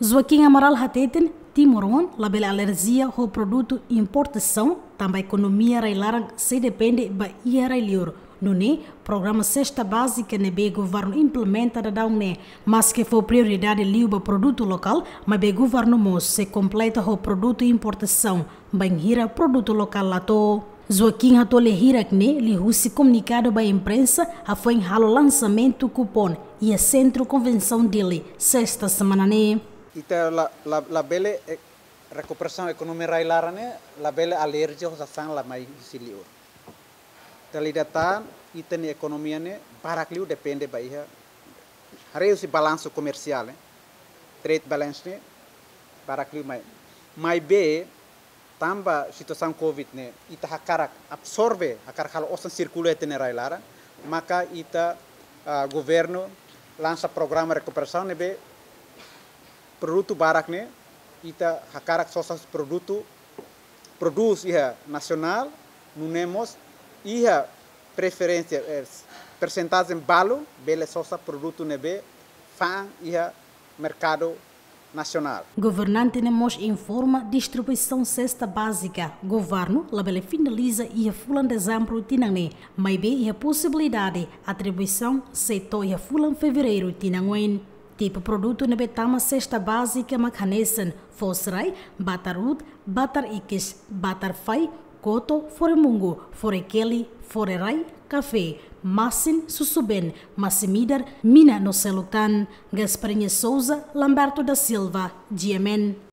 Joaquim Amaral Hateten, Timorón, alergia ho produto importação, também economia railaran se depende ba No ne, programa Sexta Básica nebe governo implementa da daune, mas que foi prioridade liuba produto local, mas be governo mos se completa ho produto importação, hira produto local lato. Joaquim Ratole Hirakne, li russi comunicado ba imprensa, a foi em halo lançamento cupom e a é centro convenção dele, sexta semana ne. labele la recuperação econômica rai larane labele alergia hosasan la mai siliur talidatan itani economia ne barakliu depende baiha hareu si balanço comercial né ¿eh? trade balance ne barakliu mai mai be tamba situação covid ne ita hakarak absorve hakarak hal osan circula itani rai lara maka ita uh, governo lança programa recuperação ne be produto barak né ita hakarak sosas produto produz ia nacional nunemos ia preferência é, eh, percentagem balo bele sosa produto nebe fan ia mercado nacional. Governante Nemos informa distribuição cesta básica. Governo labele finaliza e fulan dezembro tinane, mas bem a possibilidade atribuição setor e fulan fevereiro tinanguin. Tipo produto na betama cesta básica makanesen, fosrai, batarud, batar batarfai, koto, foremungo, forekeli, forerai, café, Massin Sussuben, Massimidar, Mina selutan Gasparinha Souza, Lamberto da Silva, Diamen.